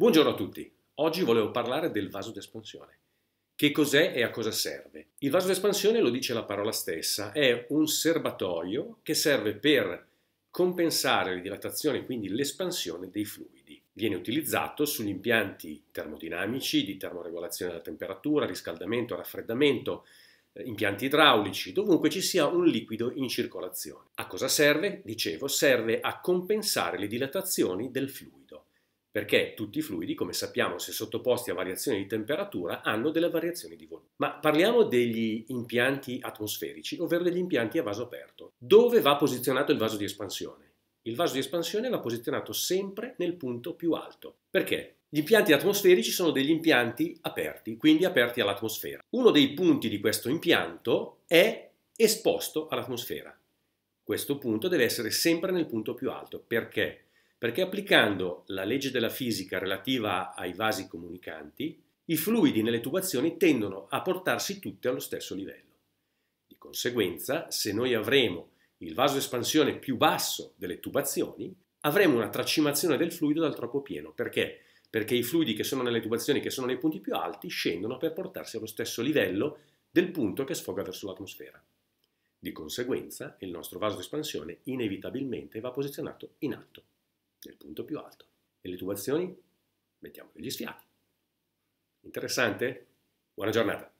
Buongiorno a tutti. Oggi volevo parlare del vaso d'espansione. Che cos'è e a cosa serve? Il vaso d'espansione, lo dice la parola stessa, è un serbatoio che serve per compensare le dilatazioni, quindi l'espansione dei fluidi. Viene utilizzato sugli impianti termodinamici di termoregolazione della temperatura, riscaldamento, raffreddamento, eh, impianti idraulici, dovunque ci sia un liquido in circolazione. A cosa serve? Dicevo, serve a compensare le dilatazioni del fluido perché tutti i fluidi, come sappiamo, se sottoposti a variazioni di temperatura, hanno delle variazioni di volume. Ma parliamo degli impianti atmosferici, ovvero degli impianti a vaso aperto. Dove va posizionato il vaso di espansione? Il vaso di espansione va posizionato sempre nel punto più alto. Perché? Gli impianti atmosferici sono degli impianti aperti, quindi aperti all'atmosfera. Uno dei punti di questo impianto è esposto all'atmosfera. Questo punto deve essere sempre nel punto più alto. Perché? Perché applicando la legge della fisica relativa ai vasi comunicanti, i fluidi nelle tubazioni tendono a portarsi tutti allo stesso livello. Di conseguenza, se noi avremo il vaso espansione più basso delle tubazioni, avremo una tracimazione del fluido dal troppo pieno. Perché? Perché i fluidi che sono nelle tubazioni, che sono nei punti più alti, scendono per portarsi allo stesso livello del punto che sfoga verso l'atmosfera. Di conseguenza, il nostro vaso di espansione inevitabilmente va posizionato in alto nel punto più alto. E le tubazioni? Mettiamo più gli sfiati. Interessante? Buona giornata!